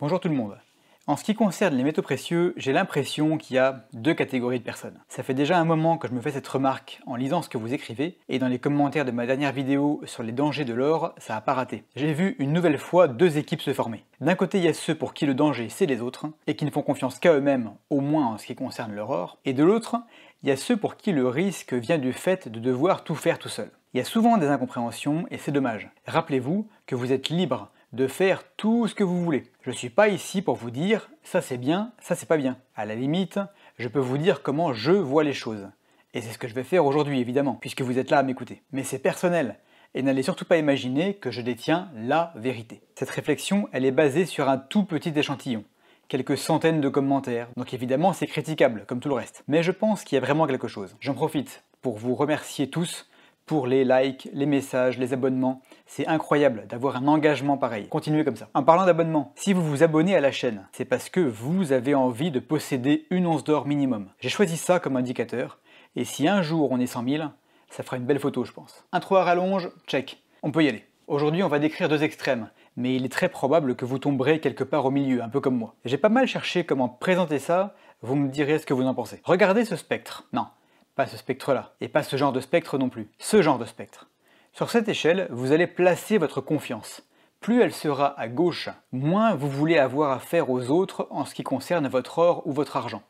Bonjour tout le monde. En ce qui concerne les métaux précieux, j'ai l'impression qu'il y a deux catégories de personnes. Ça fait déjà un moment que je me fais cette remarque en lisant ce que vous écrivez, et dans les commentaires de ma dernière vidéo sur les dangers de l'or, ça n'a pas raté. J'ai vu une nouvelle fois deux équipes se former. D'un côté, il y a ceux pour qui le danger c'est les autres, et qui ne font confiance qu'à eux-mêmes, au moins en ce qui concerne leur or, et de l'autre, il y a ceux pour qui le risque vient du fait de devoir tout faire tout seul. Il y a souvent des incompréhensions et c'est dommage. Rappelez-vous que vous êtes libre de faire tout ce que vous voulez. Je ne suis pas ici pour vous dire ça c'est bien, ça c'est pas bien. À la limite, je peux vous dire comment je vois les choses. Et c'est ce que je vais faire aujourd'hui évidemment, puisque vous êtes là à m'écouter. Mais c'est personnel et n'allez surtout pas imaginer que je détiens la vérité. Cette réflexion, elle est basée sur un tout petit échantillon, quelques centaines de commentaires, donc évidemment c'est critiquable comme tout le reste. Mais je pense qu'il y a vraiment quelque chose. J'en profite pour vous remercier tous pour les likes, les messages, les abonnements. C'est incroyable d'avoir un engagement pareil. Continuez comme ça. En parlant d'abonnement, si vous vous abonnez à la chaîne, c'est parce que vous avez envie de posséder une once d'or minimum. J'ai choisi ça comme indicateur, et si un jour on est 100 000, ça fera une belle photo je pense. Intro à rallonge, check. On peut y aller. Aujourd'hui on va décrire deux extrêmes, mais il est très probable que vous tomberez quelque part au milieu, un peu comme moi. J'ai pas mal cherché comment présenter ça, vous me direz ce que vous en pensez. Regardez ce spectre. Non, pas ce spectre-là, et pas ce genre de spectre non plus. Ce genre de spectre. Sur cette échelle, vous allez placer votre confiance. Plus elle sera à gauche, moins vous voulez avoir affaire aux autres en ce qui concerne votre or ou votre argent.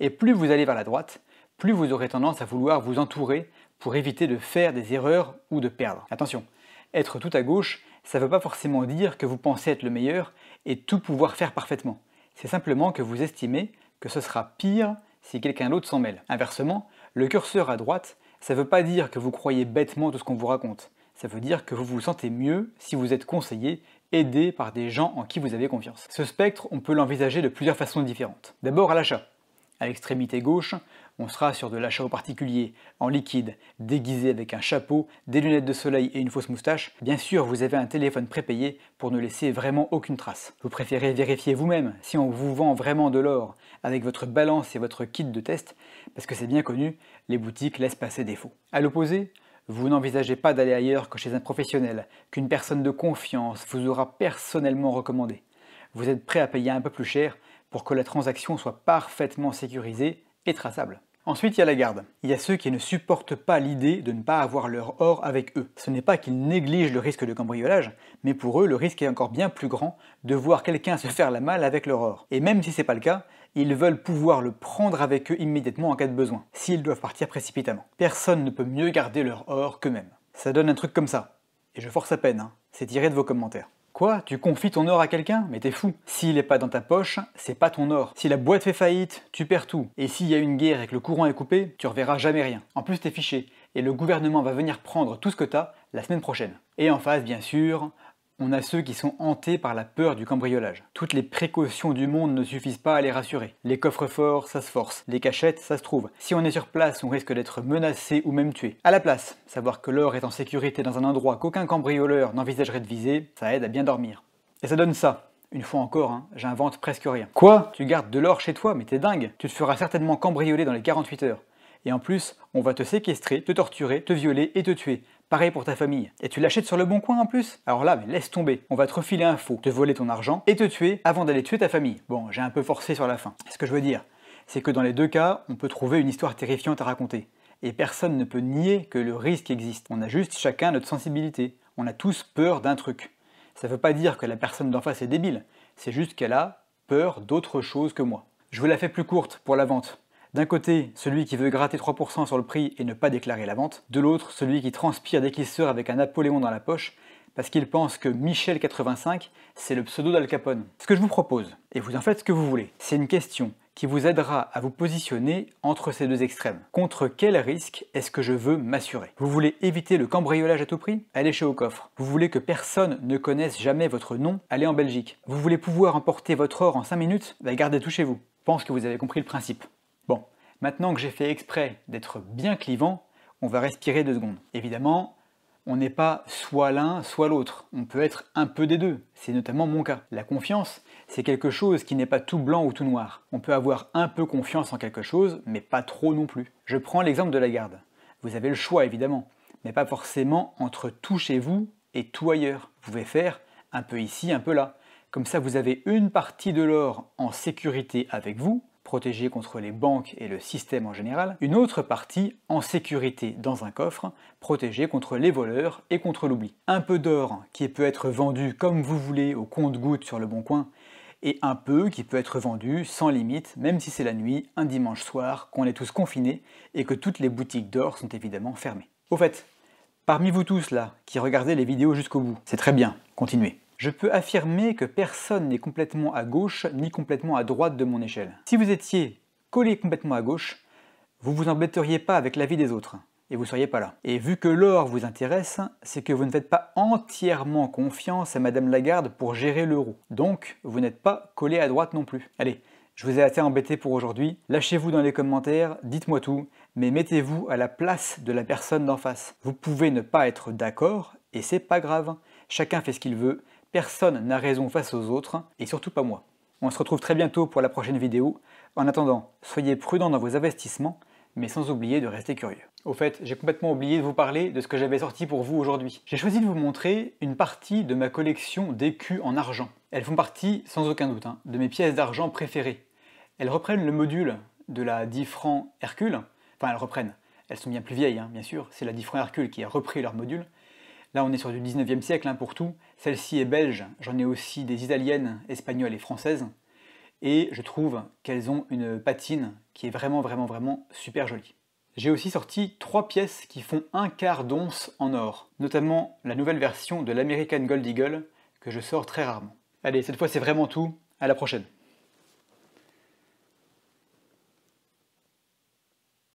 Et plus vous allez vers la droite, plus vous aurez tendance à vouloir vous entourer pour éviter de faire des erreurs ou de perdre. Attention, être tout à gauche, ça ne veut pas forcément dire que vous pensez être le meilleur et tout pouvoir faire parfaitement. C'est simplement que vous estimez que ce sera pire si quelqu'un d'autre s'en mêle. Inversement, le curseur à droite, ça ne veut pas dire que vous croyez bêtement tout ce qu'on vous raconte. Ça veut dire que vous vous sentez mieux si vous êtes conseillé, aidé par des gens en qui vous avez confiance. Ce spectre, on peut l'envisager de plusieurs façons différentes. D'abord à l'achat. À l'extrémité gauche, on sera sur de l'achat au particulier, en liquide, déguisé avec un chapeau, des lunettes de soleil et une fausse moustache. Bien sûr, vous avez un téléphone prépayé pour ne laisser vraiment aucune trace. Vous préférez vérifier vous-même si on vous vend vraiment de l'or avec votre balance et votre kit de test, parce que c'est bien connu, les boutiques laissent passer des faux. À l'opposé, vous n'envisagez pas d'aller ailleurs que chez un professionnel, qu'une personne de confiance vous aura personnellement recommandé. Vous êtes prêt à payer un peu plus cher pour que la transaction soit parfaitement sécurisée et traçable. Ensuite, il y a la garde. Il y a ceux qui ne supportent pas l'idée de ne pas avoir leur or avec eux. Ce n'est pas qu'ils négligent le risque de cambriolage, mais pour eux, le risque est encore bien plus grand de voir quelqu'un se faire la malle avec leur or. Et même si c'est pas le cas, ils veulent pouvoir le prendre avec eux immédiatement en cas de besoin, s'ils doivent partir précipitamment. Personne ne peut mieux garder leur or qu'eux-mêmes. Ça donne un truc comme ça. Et je force à peine, hein. c'est tiré de vos commentaires. Quoi Tu confies ton or à quelqu'un Mais t'es fou. S'il n'est pas dans ta poche, c'est pas ton or. Si la boîte fait faillite, tu perds tout. Et s'il y a une guerre et que le courant est coupé, tu reverras jamais rien. En plus, t'es fiché. Et le gouvernement va venir prendre tout ce que t'as la semaine prochaine. Et en face, bien sûr, on a ceux qui sont hantés par la peur du cambriolage. Toutes les précautions du monde ne suffisent pas à les rassurer. Les coffres forts, ça se force. Les cachettes, ça se trouve. Si on est sur place, on risque d'être menacé ou même tué. À la place, savoir que l'or est en sécurité dans un endroit qu'aucun cambrioleur n'envisagerait de viser, ça aide à bien dormir. Et ça donne ça. Une fois encore, hein, j'invente presque rien. Quoi Tu gardes de l'or chez toi, mais t'es dingue Tu te feras certainement cambrioler dans les 48 heures. Et en plus, on va te séquestrer, te torturer, te violer et te tuer. Pareil pour ta famille. Et tu l'achètes sur le bon coin en plus Alors là, mais laisse tomber. On va te refiler un faux, te voler ton argent et te tuer avant d'aller tuer ta famille. Bon, j'ai un peu forcé sur la fin. Ce que je veux dire, c'est que dans les deux cas, on peut trouver une histoire terrifiante à raconter. Et personne ne peut nier que le risque existe. On a juste chacun notre sensibilité. On a tous peur d'un truc. Ça ne veut pas dire que la personne d'en face est débile. C'est juste qu'elle a peur d'autre chose que moi. Je vous la fais plus courte pour la vente. D'un côté, celui qui veut gratter 3% sur le prix et ne pas déclarer la vente. De l'autre, celui qui transpire dès qu'il avec un Napoléon dans la poche parce qu'il pense que Michel85, c'est le pseudo d'Al Capone. Ce que je vous propose, et vous en faites ce que vous voulez, c'est une question qui vous aidera à vous positionner entre ces deux extrêmes. Contre quel risque est-ce que je veux m'assurer Vous voulez éviter le cambriolage à tout prix Allez chez au coffre. Vous voulez que personne ne connaisse jamais votre nom Allez en Belgique. Vous voulez pouvoir emporter votre or en 5 minutes bah Gardez tout chez vous. Je pense que vous avez compris le principe. Maintenant que j'ai fait exprès d'être bien clivant, on va respirer deux secondes. Évidemment, on n'est pas soit l'un, soit l'autre. On peut être un peu des deux. C'est notamment mon cas. La confiance, c'est quelque chose qui n'est pas tout blanc ou tout noir. On peut avoir un peu confiance en quelque chose, mais pas trop non plus. Je prends l'exemple de la garde. Vous avez le choix, évidemment, mais pas forcément entre tout chez vous et tout ailleurs. Vous pouvez faire un peu ici, un peu là. Comme ça, vous avez une partie de l'or en sécurité avec vous, protégé contre les banques et le système en général, une autre partie en sécurité dans un coffre, protégé contre les voleurs et contre l'oubli. Un peu d'or qui peut être vendu comme vous voulez au compte-goutte sur le bon coin, et un peu qui peut être vendu sans limite, même si c'est la nuit, un dimanche soir, qu'on est tous confinés et que toutes les boutiques d'or sont évidemment fermées. Au fait, parmi vous tous là, qui regardez les vidéos jusqu'au bout, c'est très bien, continuez je peux affirmer que personne n'est complètement à gauche ni complètement à droite de mon échelle. Si vous étiez collé complètement à gauche, vous ne vous embêteriez pas avec l'avis des autres et vous ne seriez pas là. Et vu que l'or vous intéresse, c'est que vous ne faites pas entièrement confiance à Madame Lagarde pour gérer l'euro. Donc, vous n'êtes pas collé à droite non plus. Allez, je vous ai assez embêté pour aujourd'hui. Lâchez-vous dans les commentaires, dites-moi tout, mais mettez-vous à la place de la personne d'en face. Vous pouvez ne pas être d'accord et c'est pas grave. Chacun fait ce qu'il veut Personne n'a raison face aux autres, et surtout pas moi. On se retrouve très bientôt pour la prochaine vidéo. En attendant, soyez prudents dans vos investissements, mais sans oublier de rester curieux. Au fait, j'ai complètement oublié de vous parler de ce que j'avais sorti pour vous aujourd'hui. J'ai choisi de vous montrer une partie de ma collection d'écus en argent. Elles font partie, sans aucun doute, hein, de mes pièces d'argent préférées. Elles reprennent le module de la 10 francs Hercule, enfin elles reprennent, elles sont bien plus vieilles hein, bien sûr, c'est la 10 francs Hercule qui a repris leur module, Là, on est sur du 19e siècle hein, pour tout. Celle-ci est belge, j'en ai aussi des italiennes, espagnoles et françaises. Et je trouve qu'elles ont une patine qui est vraiment, vraiment, vraiment super jolie. J'ai aussi sorti trois pièces qui font un quart d'once en or, notamment la nouvelle version de l'American Gold Eagle que je sors très rarement. Allez, cette fois c'est vraiment tout, à la prochaine.